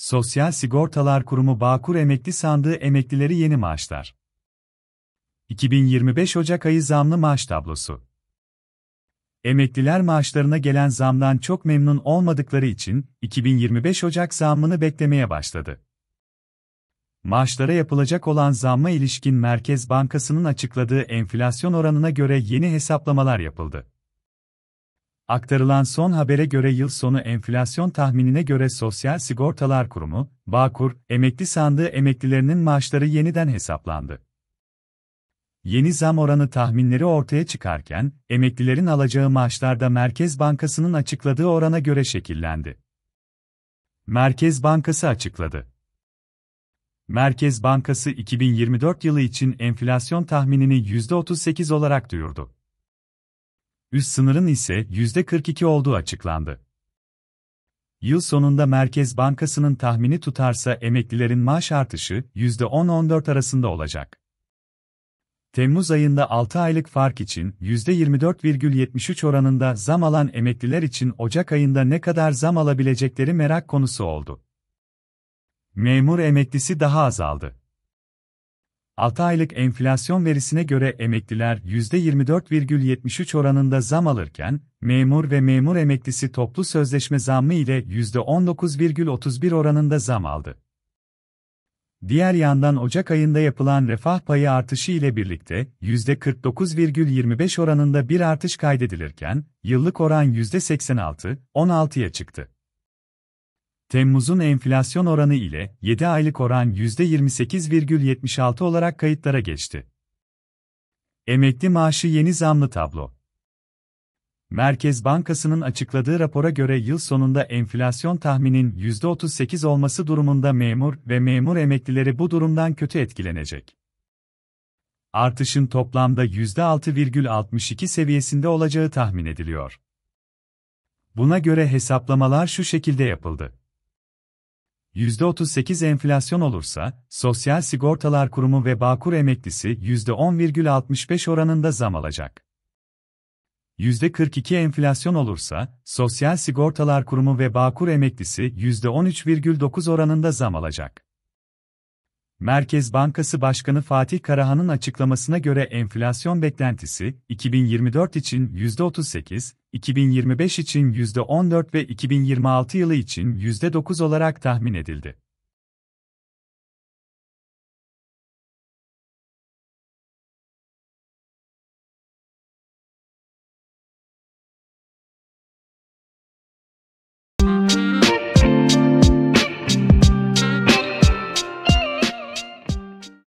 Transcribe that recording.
Sosyal Sigortalar Kurumu Bağkur emekli sandığı emeklileri yeni maaşlar. 2025 Ocak ayı zamlı maaş tablosu. Emekliler maaşlarına gelen zamdan çok memnun olmadıkları için 2025 Ocak zammını beklemeye başladı. Maaşlara yapılacak olan zamma ilişkin Merkez Bankası'nın açıkladığı enflasyon oranına göre yeni hesaplamalar yapıldı. Aktarılan son habere göre yıl sonu enflasyon tahminine göre Sosyal Sigortalar Kurumu, Bağkur, emekli sandığı emeklilerinin maaşları yeniden hesaplandı. Yeni zam oranı tahminleri ortaya çıkarken, emeklilerin alacağı maaşlar da Merkez Bankası'nın açıkladığı orana göre şekillendi. Merkez Bankası açıkladı. Merkez Bankası 2024 yılı için enflasyon tahminini %38 olarak duyurdu üst sınırın ise %42 olduğu açıklandı. Yıl sonunda Merkez Bankası'nın tahmini tutarsa emeklilerin maaş artışı %10-14 arasında olacak. Temmuz ayında 6 aylık fark için %24,73 oranında zam alan emekliler için Ocak ayında ne kadar zam alabilecekleri merak konusu oldu. Memur emeklisi daha azaldı. 6 aylık enflasyon verisine göre emekliler %24,73 oranında zam alırken, memur ve memur emeklisi toplu sözleşme zammı ile %19,31 oranında zam aldı. Diğer yandan Ocak ayında yapılan refah payı artışı ile birlikte %49,25 oranında bir artış kaydedilirken, yıllık oran %86,16'ya çıktı. Temmuz'un enflasyon oranı ile 7 aylık oran %28,76 olarak kayıtlara geçti. Emekli maaşı yeni zamlı tablo. Merkez Bankası'nın açıkladığı rapora göre yıl sonunda enflasyon tahminin %38 olması durumunda memur ve memur emeklileri bu durumdan kötü etkilenecek. Artışın toplamda %6,62 seviyesinde olacağı tahmin ediliyor. Buna göre hesaplamalar şu şekilde yapıldı. %38 enflasyon olursa, Sosyal Sigortalar Kurumu ve Bağkur emeklisi %10,65 oranında zam alacak. %42 enflasyon olursa, Sosyal Sigortalar Kurumu ve Bağkur emeklisi %13,9 oranında zam alacak. Merkez Bankası Başkanı Fatih Karahan'ın açıklamasına göre enflasyon beklentisi 2024 için %38, 2025 için %14 ve 2026 yılı için %9 olarak tahmin edildi.